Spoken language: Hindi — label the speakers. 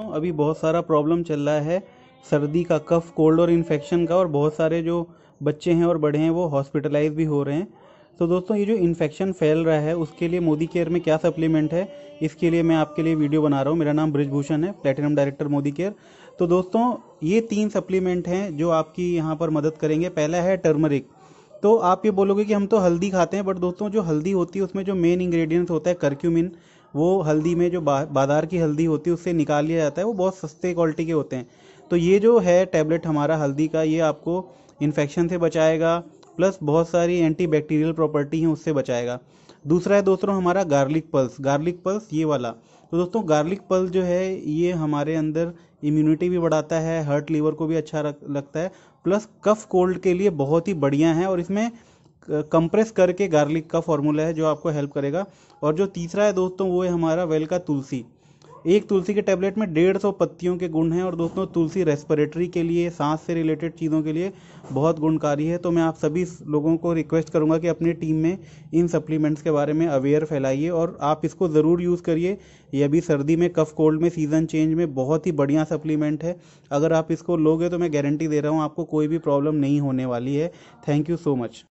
Speaker 1: अभी बहुत सारा प्रॉब्लम चल रहा है सर्दी का कफ़ कोल्ड और इन्फेक्शन का और बहुत सारे जो बच्चे हैं और बड़े हैं वो हॉस्पिटलाइज भी हो रहे हैं तो दोस्तों ये जो इन्फेक्शन फैल रहा है उसके लिए मोदी केयर में क्या सप्लीमेंट है इसके लिए मैं आपके लिए वीडियो बना रहा हूँ मेरा नाम ब्रिजभूषण है प्लेटिनम डायरेक्टर मोदी केयर तो दोस्तों ये तीन सप्लीमेंट हैं जो आपकी यहाँ पर मदद करेंगे पहला है टर्मरिक तो आप ये बोलोगे कि हम तो हल्दी खाते हैं बट दोस्तों जो हल्दी होती है उसमें जो मेन इंग्रेडिएंट्स होता है करक्यूमिन वो हल्दी में जो बाज़ार की हल्दी होती है उससे निकाल लिया जाता है वो बहुत सस्ते क्वालिटी के होते हैं तो ये जो है टैबलेट हमारा हल्दी का ये आपको इन्फेक्शन से बचाएगा प्लस बहुत सारी एंटी बैक्टीरियल प्रॉपर्टी हैं उससे बचाएगा दूसरा है दोस्तों हमारा गार्लिक पल्स गार्लिक पल्स ये वाला तो दोस्तों गार्लिक पल्स जो है ये हमारे अंदर इम्यूनिटी भी बढ़ाता है हर्ट लीवर को भी अच्छा लगता है प्लस कफ कोल्ड के लिए बहुत ही बढ़िया है और इसमें कंप्रेस करके गार्लिक का फॉर्मूला है जो आपको हेल्प करेगा और जो तीसरा है दोस्तों वो है हमारा वेल का तुलसी एक तुलसी के टैबलेट में डेढ़ सौ पत्तियों के गुण हैं और दोस्तों तुलसी रेस्पिरेटरी के लिए सांस से रिलेटेड चीज़ों के लिए बहुत गुणकारी है तो मैं आप सभी लोगों को रिक्वेस्ट करूंगा कि अपनी टीम में इन सप्लीमेंट्स के बारे में अवेयर फैलाइए और आप इसको ज़रूर यूज़ करिए यह भी सर्दी में कफ कोल्ड में सीज़न चेंज में बहुत ही बढ़िया सप्लीमेंट है अगर आप इसको लोगे तो मैं गारंटी दे रहा हूँ आपको कोई भी प्रॉब्लम नहीं होने वाली है थैंक यू सो मच